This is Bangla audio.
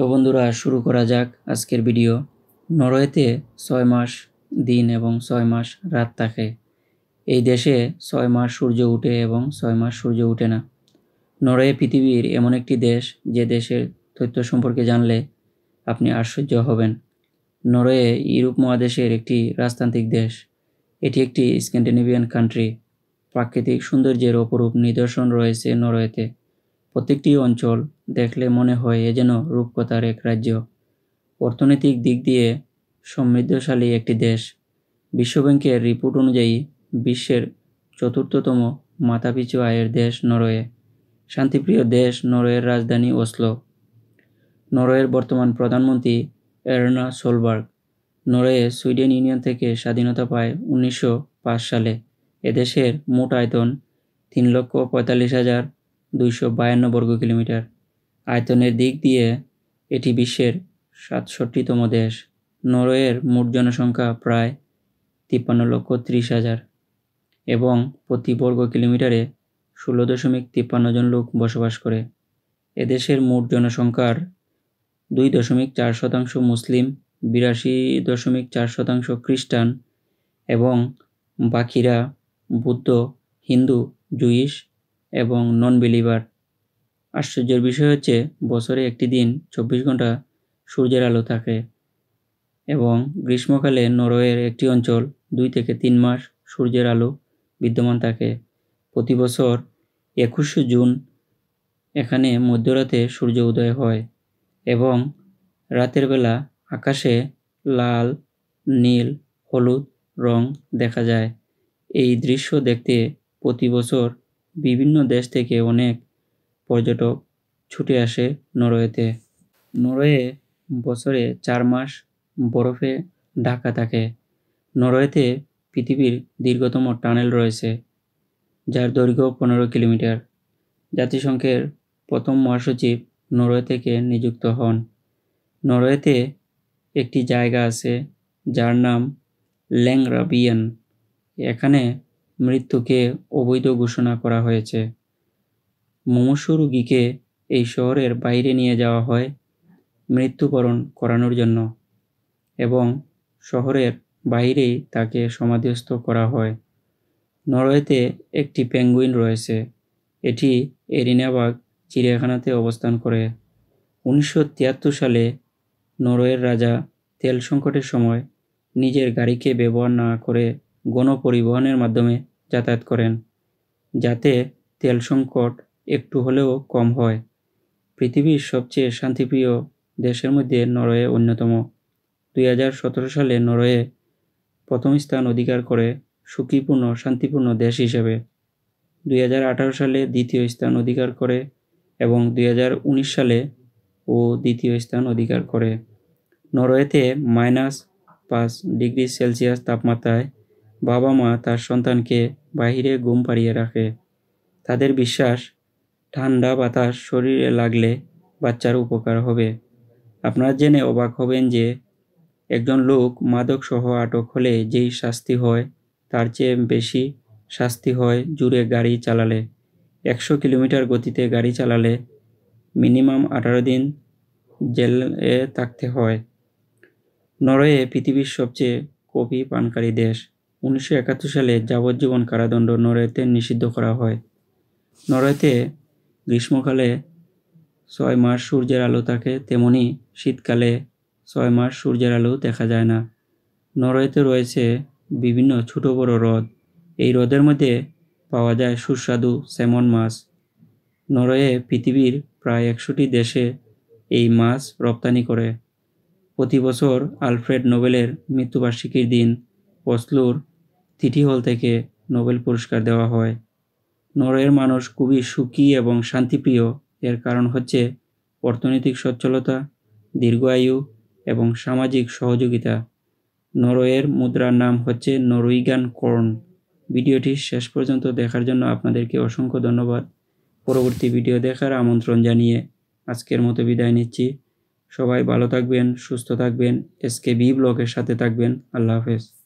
তো বন্ধুরা শুরু করা যাক আজকের ভিডিও নরওয়েতে ছয় মাস দিন এবং ছয় মাস রাত থাকে এই দেশে ছয় মাস সূর্য উঠে এবং ছয় মাস সূর্য ওঠে না নরওয়ে পৃথিবীর এমন একটি দেশ যে দেশের তথ্য সম্পর্কে জানলে আপনি আশ্চর্য হবেন নরওয়ে ইউরোপ মহাদেশের একটি রাজতান্ত্রিক দেশ এটি একটি স্ক্যান্ডিনেভিয়ান কান্ট্রি প্রাকৃতিক সৌন্দর্যের অপরূপ নিদর্শন রয়েছে নরওয়েতে প্রত্যেকটি অঞ্চল দেখলে মনে হয় এ যেন রূপকথার এক রাজ্য অর্থনৈতিক দিক দিয়ে সমৃদ্ধশালী একটি দেশ বিশ্বব্যাংকের রিপোর্ট অনুযায়ী বিশ্বের চতুর্থতম মাথাপিছু আয়ের দেশ নরওয়ে শান্তিপ্রিয় দেশ নরওয়ের রাজধানী ওসলো নরওয়ের বর্তমান প্রধানমন্ত্রী Erna Solberg Norway Sweden union থেকে স্বাধীনতা পায় উনিশশো সালে এদেশের মোট আয়তন তিন লক্ষ পঁয়তাল্লিশ হাজার দুইশো বায়ান্ন বর্গ কিলোমিটার আয়তনের দিক দিয়ে এটি বিশ্বের সাতষট্টিতম দেশ নরওয়ের মোট জনসংখ্যা প্রায় তিপ্পান্ন লক্ষ ত্রিশ হাজার এবং প্রতি বর্গ কিলোমিটারে ষোলো দশমিক তিপ্পান্ন জন লোক বসবাস করে এদেশের মোট জনসংখ্যার দুই দশমিক চার শতাংশ মুসলিম বিরাশি দশমিক চার শতাংশ খ্রিস্টান এবং বাকিরা বুদ্ধ হিন্দু জুইশ এবং নন বিলিভার আশ্চর্যের বিষয় হচ্ছে বছরে একটি দিন চব্বিশ ঘন্টা সূর্যের আলো থাকে এবং গ্রীষ্মকালে নরওয়ের একটি অঞ্চল দুই থেকে তিন মাস সূর্যের আলো বিদ্যমান থাকে প্রতি বছর একুশে জুন এখানে মধ্যরাতে সূর্য উদয় হয় এবং রাতের বেলা আকাশে লাল নীল হলুদ রং দেখা যায় এই দৃশ্য দেখতে প্রতি বছর বিভিন্ন দেশ থেকে অনেক পর্যটক ছুটে আসে নরওয়েতে নরওয়ে বছরে চার মাস বরফে ঢাকা থাকে নরওয়েতে পৃথিবীর দীর্ঘতম টানেল রয়েছে যার দৈর্ঘ্য পনেরো কিলোমিটার জাতিসংঘের প্রথম মহাসচিব নরওয়ে থেকে নিযুক্ত হন নরওয়েতে একটি জায়গা আছে যার নাম ল্যাংরাবিয়ান এখানে মৃত্যুকে অবৈধ ঘোষণা করা হয়েছে মমসু রুগীকে এই শহরের বাইরে নিয়ে যাওয়া হয় মৃত্যুবরণ করানোর জন্য এবং শহরের বাইরেই তাকে সমাধিস্থ করা হয় নরওয়েতে একটি পেঙ্গুইন রয়েছে এটি এরিনাবাগ চিড়িয়াখানাতে অবস্থান করে উনিশশো সালে নরওয়ের রাজা তেল সংকটের সময় নিজের গাড়িকে ব্যবহার না করে গণপরিবহনের মাধ্যমে যাতায়াত করেন যাতে তেল সংকট একটু হলেও কম হয় পৃথিবীর সবচেয়ে শান্তিপ্রিয় দেশের মধ্যে নরওয়ে অন্যতম দুই সালে নরওয়ে প্রথম স্থান অধিকার করে সুখীপূর্ণ শান্তিপূর্ণ দেশ হিসেবে দুই সালে দ্বিতীয় স্থান অধিকার করে এবং দুই সালে ও দ্বিতীয় স্থান অধিকার করে নরওয়েতে মাইনাস পাঁচ ডিগ্রি সেলসিয়াস তাপমাত্রায় বাবা মা তার সন্তানকে বাহিরে ঘুম পাড়িয়ে রাখে তাদের বিশ্বাস ঠান্ডা বাতাস শরীরে লাগলে বাচ্চার উপকার হবে আপনারা জেনে অবাক হবেন যে একজন লোক মাদকসহ আটক হলে যেই শাস্তি হয় তার চেয়ে বেশি শাস্তি হয় জুড়ে গাড়ি চালালে একশো কিলোমিটার গতিতে গাড়ি চালালে মিনিমাম আঠারো দিন জেলে থাকতে হয় নরওয়ে পৃথিবীর সবচেয়ে কফি পানকারী দেশ উনিশশো একাত্তর সালে যাবজ্জীবন কারাদণ্ড নরয়েতে নিষিদ্ধ করা হয় নরয়েতে গ্রীষ্মকালে ছয় মাস সূর্যের আলো থাকে তেমনি শীতকালে ছয় মাস সূর্যের আলো দেখা যায় না নরয়েতে রয়েছে বিভিন্ন ছোট বড় হ্রদ এই হ্রদের মধ্যে পাওয়া যায় সুস্বাদু স্যামন মাছ নরয়ে পৃথিবীর প্রায় একশোটি দেশে এই মাছ রপ্তানি করে প্রতি বছর আলফ্রেড নোবেলের মৃত্যুবার্ষিকীর দিন অসলোর সিটি হল থেকে নোবেল পুরস্কার দেওয়া হয় নরওয়ের মানুষ খুবই সুখী এবং শান্তিপ্রিয় এর কারণ হচ্ছে অর্থনৈতিক সচ্ছলতা দীর্ঘায়ু এবং সামাজিক সহযোগিতা নরওয়ের মুদ্রার নাম হচ্ছে নরুইগান কর্ন ভিডিওটি শেষ পর্যন্ত দেখার জন্য আপনাদেরকে অসংখ্য ধন্যবাদ পরবর্তী ভিডিও দেখার আমন্ত্রণ জানিয়ে আজকের মতো বিদায় নিচ্ছি সবাই ভালো থাকবেন সুস্থ থাকবেন এসকে বি ব্লকের সাথে থাকবেন আল্লাহ হাফেজ